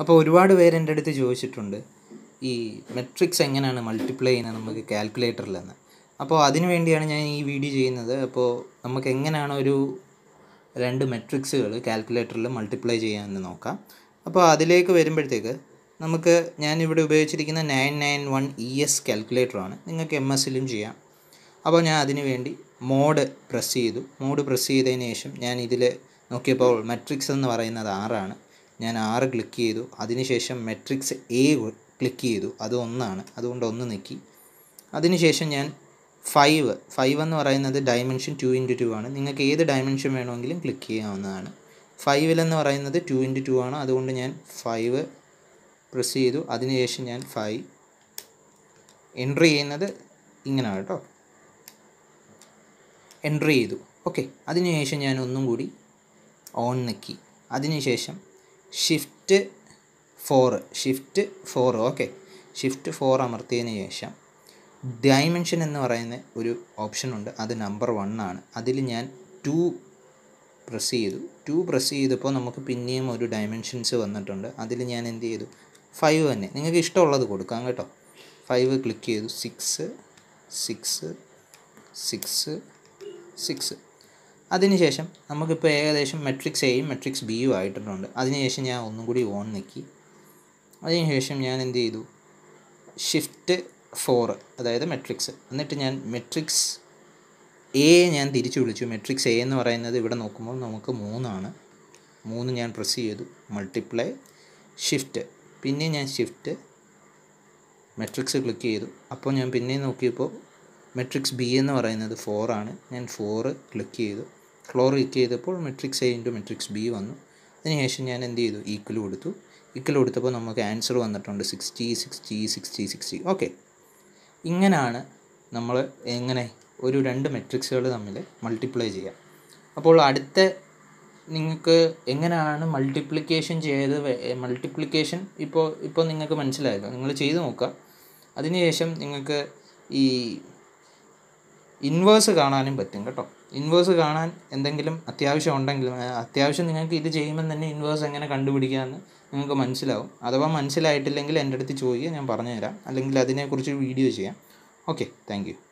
അപ്പോൾ ഒരുപാട് പേര് എൻ്റെ അടുത്ത് ചോദിച്ചിട്ടുണ്ട് ഈ മെട്രിക്സ് എങ്ങനെയാണ് മൾട്ടിപ്ലൈ ചെയ്യുന്നത് നമുക്ക് കാൽക്കുലേറ്ററിലെന്ന് അപ്പോൾ അതിനു വേണ്ടിയാണ് ഞാൻ ഈ വീഡിയോ ചെയ്യുന്നത് അപ്പോൾ നമുക്ക് എങ്ങനെയാണ് ഒരു രണ്ട് മെട്രിക്സുകൾ കാൽക്കുലേറ്ററിൽ മൾട്ടിപ്ലൈ ചെയ്യാമെന്ന് നോക്കാം അപ്പോൾ അതിലേക്ക് വരുമ്പോഴത്തേക്ക് നമുക്ക് ഞാനിവിടെ ഉപയോഗിച്ചിരിക്കുന്ന nine nine one E S കാൽക്കുലേറ്ററാണ് നിങ്ങൾക്ക് എം എസിലും ചെയ്യാം അപ്പോൾ ഞാൻ അതിനു വേണ്ടി മോഡ് പ്രസ് ചെയ്തു മോഡ് പ്രസ് ചെയ്തതിന് ശേഷം ഞാൻ ഇതിൽ നോക്കിയപ്പോൾ മെട്രിക്സ് എന്ന് പറയുന്നത് ആറാണ് ഞാൻ ആറ് ക്ലിക്ക് ചെയ്തു അതിനുശേഷം മെട്രിക്സ് എ ക്ലിക്ക് ചെയ്തു അത് ഒന്നാണ് അതുകൊണ്ട് ഒന്ന് നീക്കി അതിനുശേഷം ഞാൻ ഫൈവ് ഫൈവ് എന്ന് പറയുന്നത് ഡയമെൻഷൻ ടു ഇൻറ്റു ടു ആണ് നിങ്ങൾക്ക് ഏത് ഡയമെൻഷൻ വേണമെങ്കിലും ക്ലിക്ക് ചെയ്യാവുന്നതാണ് ഫൈവിലെന്ന് പറയുന്നത് ടു ഇൻറ്റു ടു ആണ് അതുകൊണ്ട് ഞാൻ ഫൈവ് പ്രസ് ചെയ്തു അതിനുശേഷം ഞാൻ ഫൈവ് എൻട്രി ചെയ്യുന്നത് ഇങ്ങനെയാണ് കേട്ടോ എൻട്രി ചെയ്തു ഓക്കെ അതിനുശേഷം ഞാൻ ഒന്നും കൂടി ഓൺ നിൽക്കി അതിനുശേഷം shift four shift four okay shift four അമർത്തിയതിന് ശേഷം ഡയമെൻഷൻ എന്ന് പറയുന്ന ഒരു ഓപ്ഷനുണ്ട് അത് നമ്പർ വൺ ആണ് അതിൽ ഞാൻ ടു പ്രസ് ചെയ്തു ടു പ്രസ് ചെയ്തപ്പോൾ നമുക്ക് പിന്നെയും ഒരു ഡയമെൻഷൻസ് വന്നിട്ടുണ്ട് അതിൽ ഞാൻ എന്ത് ചെയ്തു ഫൈവ് തന്നെ നിങ്ങൾക്ക് ഇഷ്ടമുള്ളത് കൊടുക്കാം കേട്ടോ ഫൈവ് ക്ലിക്ക് ചെയ്തു സിക്സ് സിക്സ് സിക്സ് സിക്സ് അതിനുശേഷം നമുക്കിപ്പോൾ ഏകദേശം മെട്രിക്സ് എയും മെട്രിക്സ് ബിയും ആയിട്ടുണ്ട് അതിനുശേഷം ഞാൻ ഒന്നും കൂടി ഓൺ നിൽക്കി അതിനുശേഷം ഞാൻ എന്ത് ചെയ്തു ഷിഫ്റ്റ് ഫോർ അതായത് മെട്രിക്സ് എന്നിട്ട് ഞാൻ മെട്രിക്സ് എ ഞാൻ തിരിച്ചു വിളിച്ചു മെട്രിക്സ് എ എന്ന് പറയുന്നത് ഇവിടെ നോക്കുമ്പോൾ നമുക്ക് മൂന്നാണ് മൂന്ന് ഞാൻ പ്രസ് ചെയ്തു മൾട്ടിപ്ലൈ ഷിഫ്റ്റ് പിന്നെ ഞാൻ ഷിഫ്റ്റ് മെട്രിക്സ് ക്ലിക്ക് ചെയ്തു അപ്പോൾ ഞാൻ പിന്നെ നോക്കിയപ്പോൾ മെട്രിക്സ് ബി എന്ന് പറയുന്നത് ഫോറാണ് ഞാൻ ഫോറ് ക്ലിക്ക് ചെയ്തു ക്ലോർ ക്ലിക്ക് ചെയ്തപ്പോൾ matrix A into matrix B വന്നു അതിനുശേഷം ഞാൻ എന്ത് ചെയ്തു ഈക്വൽ കൊടുത്തു ഈക്വൽ കൊടുത്തപ്പോൾ നമുക്ക് ആൻസർ വന്നിട്ടുണ്ട് sixty sixty sixty sixty okay ഇങ്ങനെയാണ് നമ്മൾ എങ്ങനെ ഒരു രണ്ട് മെട്രിക്സുകൾ തമ്മിൽ മൾട്ടിപ്ലൈ ചെയ്യാം അപ്പോൾ അടുത്ത നിങ്ങൾക്ക് എങ്ങനെയാണ് മൾട്ടിപ്ലിക്കേഷൻ ചെയ്ത് മൾട്ടിപ്ലിക്കേഷൻ ഇപ്പോൾ ഇപ്പോൾ നിങ്ങൾക്ക് മനസ്സിലായല്ലോ നിങ്ങൾ ചെയ്ത് നോക്കുക അതിനുശേഷം നിങ്ങൾക്ക് ഈ ഇൻവേഴ്സ് കാണാനും പറ്റും കേട്ടോ ഇൻവേഴ്സ് കാണാൻ എന്തെങ്കിലും അത്യാവശ്യം ഉണ്ടെങ്കിലും അത്യാവശ്യം നിങ്ങൾക്ക് ഇത് ചെയ്യുമ്പോൾ തന്നെ ഇൻവേഴ്സ് എങ്ങനെ കണ്ടുപിടിക്കാമെന്ന് നിങ്ങൾക്ക് മനസ്സിലാവും അഥവാ മനസ്സിലായിട്ടില്ലെങ്കിൽ എൻ്റെ അടുത്ത് ചോദിക്കുക ഞാൻ പറഞ്ഞുതരാം അല്ലെങ്കിൽ അതിനെക്കുറിച്ച് വീഡിയോ ചെയ്യാം ഓക്കെ താങ്ക്